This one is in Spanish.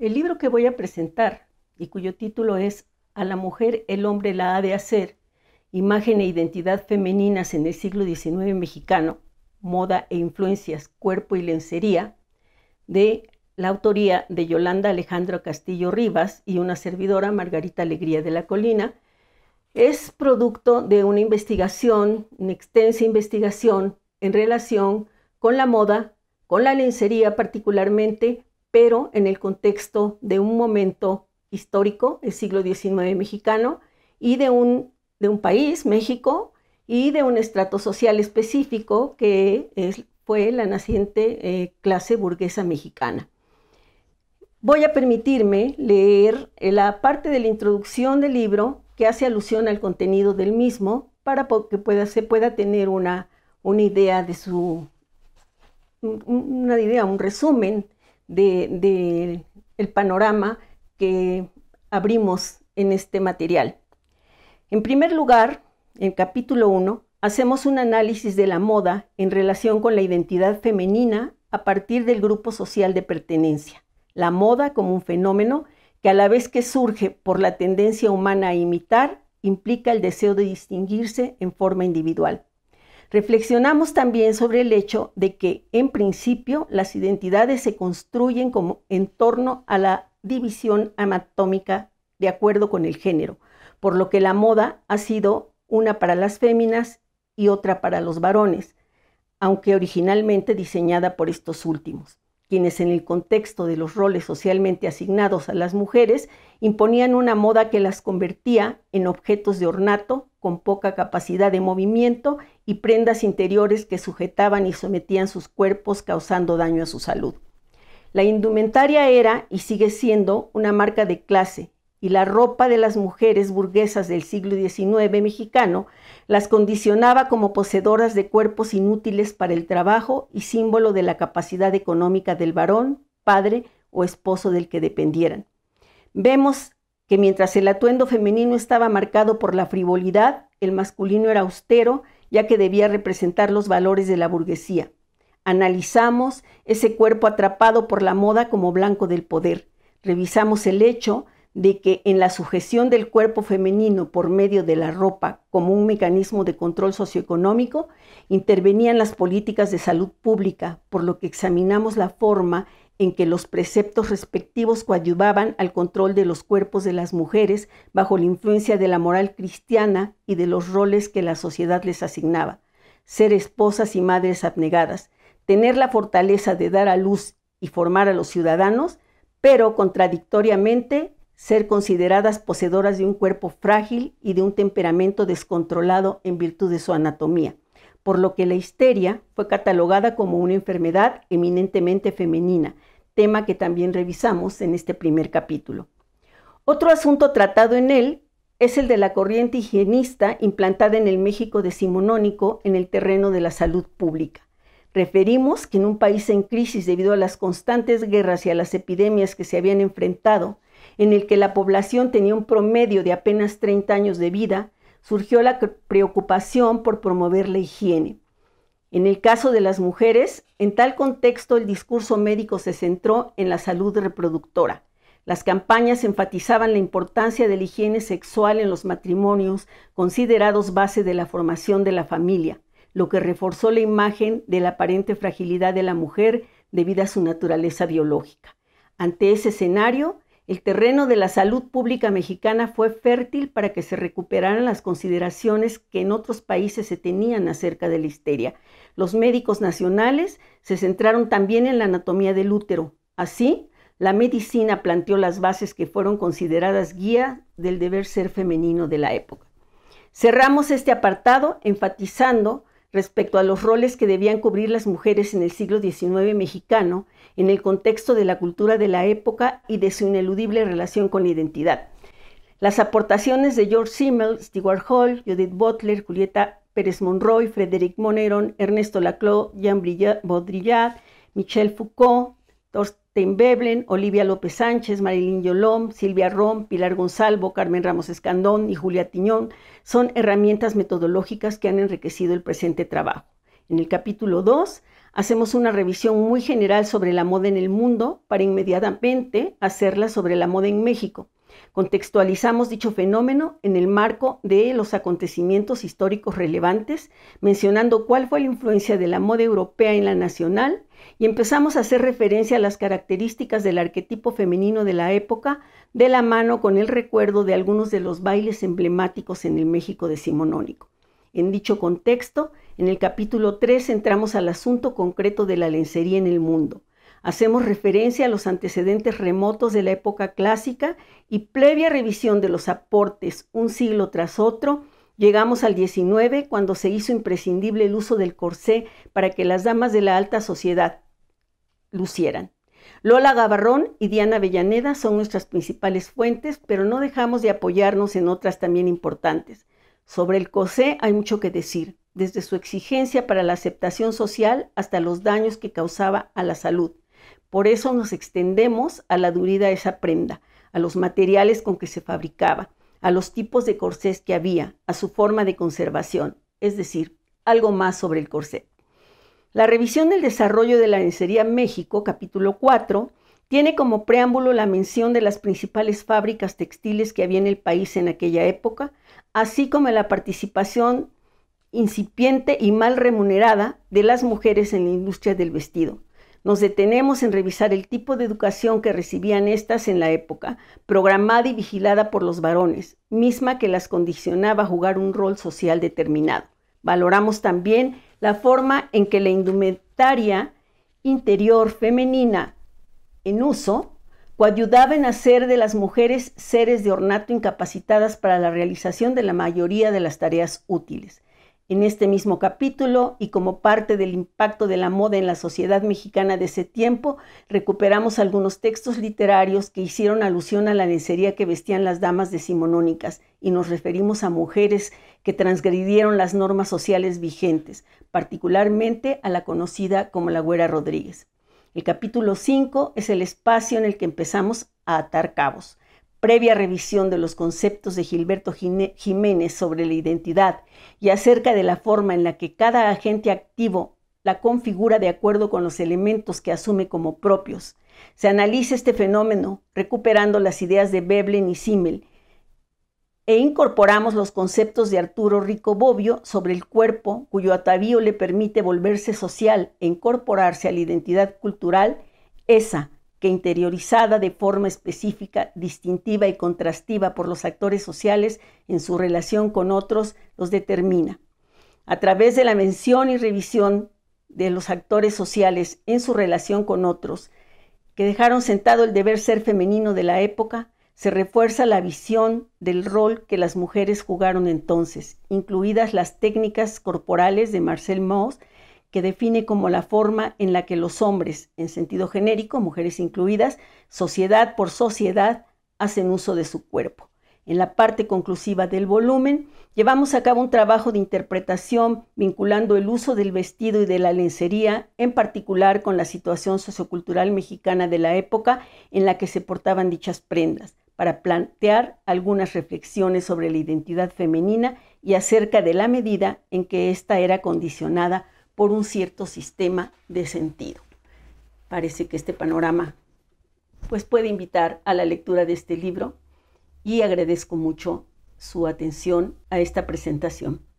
El libro que voy a presentar y cuyo título es A la mujer el hombre la ha de hacer, imagen e identidad femeninas en el siglo XIX mexicano, moda e influencias, cuerpo y lencería, de la autoría de Yolanda Alejandro Castillo Rivas y una servidora, Margarita Alegría de la Colina, es producto de una investigación, una extensa investigación en relación con la moda, con la lencería particularmente, pero en el contexto de un momento histórico, el siglo XIX mexicano, y de un, de un país, México, y de un estrato social específico que fue la naciente eh, clase burguesa mexicana. Voy a permitirme leer eh, la parte de la introducción del libro que hace alusión al contenido del mismo para que pueda, se pueda tener una, una idea de su, una idea, un resumen del el panorama que abrimos en este material. En primer lugar, en capítulo 1, hacemos un análisis de la moda en relación con la identidad femenina a partir del grupo social de pertenencia. La moda como un fenómeno que a la vez que surge por la tendencia humana a imitar, implica el deseo de distinguirse en forma individual. Reflexionamos también sobre el hecho de que, en principio, las identidades se construyen como en torno a la división anatómica de acuerdo con el género, por lo que la moda ha sido una para las féminas y otra para los varones, aunque originalmente diseñada por estos últimos quienes en el contexto de los roles socialmente asignados a las mujeres imponían una moda que las convertía en objetos de ornato con poca capacidad de movimiento y prendas interiores que sujetaban y sometían sus cuerpos causando daño a su salud. La indumentaria era y sigue siendo una marca de clase, y la ropa de las mujeres burguesas del siglo XIX mexicano las condicionaba como poseedoras de cuerpos inútiles para el trabajo y símbolo de la capacidad económica del varón, padre o esposo del que dependieran. Vemos que mientras el atuendo femenino estaba marcado por la frivolidad, el masculino era austero, ya que debía representar los valores de la burguesía. Analizamos ese cuerpo atrapado por la moda como blanco del poder. Revisamos el hecho de que en la sujeción del cuerpo femenino por medio de la ropa como un mecanismo de control socioeconómico, intervenían las políticas de salud pública, por lo que examinamos la forma en que los preceptos respectivos coadyuvaban al control de los cuerpos de las mujeres bajo la influencia de la moral cristiana y de los roles que la sociedad les asignaba. Ser esposas y madres abnegadas, tener la fortaleza de dar a luz y formar a los ciudadanos, pero contradictoriamente ser consideradas poseedoras de un cuerpo frágil y de un temperamento descontrolado en virtud de su anatomía, por lo que la histeria fue catalogada como una enfermedad eminentemente femenina, tema que también revisamos en este primer capítulo. Otro asunto tratado en él es el de la corriente higienista implantada en el México decimonónico en el terreno de la salud pública. Referimos que en un país en crisis debido a las constantes guerras y a las epidemias que se habían enfrentado, en el que la población tenía un promedio de apenas 30 años de vida, surgió la preocupación por promover la higiene. En el caso de las mujeres, en tal contexto el discurso médico se centró en la salud reproductora. Las campañas enfatizaban la importancia de la higiene sexual en los matrimonios, considerados base de la formación de la familia, lo que reforzó la imagen de la aparente fragilidad de la mujer debido a su naturaleza biológica. Ante ese escenario, el terreno de la salud pública mexicana fue fértil para que se recuperaran las consideraciones que en otros países se tenían acerca de la histeria. Los médicos nacionales se centraron también en la anatomía del útero. Así, la medicina planteó las bases que fueron consideradas guía del deber ser femenino de la época. Cerramos este apartado enfatizando respecto a los roles que debían cubrir las mujeres en el siglo XIX mexicano en el contexto de la cultura de la época y de su ineludible relación con la identidad. Las aportaciones de George Simmel, Stewart Hall, Judith Butler, Julieta Pérez Monroy, Frederick Moneron, Ernesto Laclau, Jean Baudrillard, Michel Foucault, Beblen, Olivia López Sánchez, Marilyn Yolom, Silvia Rom, Pilar Gonzalvo, Carmen Ramos Escandón y Julia Tiñón son herramientas metodológicas que han enriquecido el presente trabajo. En el capítulo 2 hacemos una revisión muy general sobre la moda en el mundo para inmediatamente hacerla sobre la moda en México. Contextualizamos dicho fenómeno en el marco de los acontecimientos históricos relevantes, mencionando cuál fue la influencia de la moda europea en la nacional y empezamos a hacer referencia a las características del arquetipo femenino de la época de la mano con el recuerdo de algunos de los bailes emblemáticos en el México decimonónico. En dicho contexto, en el capítulo 3 entramos al asunto concreto de la lencería en el mundo. Hacemos referencia a los antecedentes remotos de la época clásica y previa revisión de los aportes un siglo tras otro, llegamos al XIX cuando se hizo imprescindible el uso del corsé para que las damas de la alta sociedad lucieran. Lola Gavarrón y Diana Avellaneda son nuestras principales fuentes, pero no dejamos de apoyarnos en otras también importantes. Sobre el corsé hay mucho que decir, desde su exigencia para la aceptación social hasta los daños que causaba a la salud. Por eso nos extendemos a la duridad de esa prenda, a los materiales con que se fabricaba, a los tipos de corsés que había, a su forma de conservación, es decir, algo más sobre el corsé. La revisión del desarrollo de la lencería México, capítulo 4, tiene como preámbulo la mención de las principales fábricas textiles que había en el país en aquella época, así como la participación incipiente y mal remunerada de las mujeres en la industria del vestido. Nos detenemos en revisar el tipo de educación que recibían estas en la época, programada y vigilada por los varones, misma que las condicionaba a jugar un rol social determinado. Valoramos también la forma en que la indumentaria interior femenina en uso coayudaba en hacer de las mujeres seres de ornato incapacitadas para la realización de la mayoría de las tareas útiles. En este mismo capítulo y como parte del impacto de la moda en la sociedad mexicana de ese tiempo, recuperamos algunos textos literarios que hicieron alusión a la lencería que vestían las damas decimonónicas y nos referimos a mujeres que transgredieron las normas sociales vigentes, particularmente a la conocida como la Güera Rodríguez. El capítulo 5 es el espacio en el que empezamos a atar cabos previa revisión de los conceptos de Gilberto Jiménez sobre la identidad y acerca de la forma en la que cada agente activo la configura de acuerdo con los elementos que asume como propios. Se analiza este fenómeno recuperando las ideas de Veblen y Simmel e incorporamos los conceptos de Arturo Rico Bobbio sobre el cuerpo cuyo atavío le permite volverse social e incorporarse a la identidad cultural, esa que interiorizada de forma específica, distintiva y contrastiva por los actores sociales en su relación con otros, los determina. A través de la mención y revisión de los actores sociales en su relación con otros, que dejaron sentado el deber ser femenino de la época, se refuerza la visión del rol que las mujeres jugaron entonces, incluidas las técnicas corporales de Marcel Mauss que define como la forma en la que los hombres, en sentido genérico, mujeres incluidas, sociedad por sociedad, hacen uso de su cuerpo. En la parte conclusiva del volumen, llevamos a cabo un trabajo de interpretación vinculando el uso del vestido y de la lencería, en particular con la situación sociocultural mexicana de la época en la que se portaban dichas prendas, para plantear algunas reflexiones sobre la identidad femenina y acerca de la medida en que ésta era condicionada por un cierto sistema de sentido. Parece que este panorama pues puede invitar a la lectura de este libro y agradezco mucho su atención a esta presentación.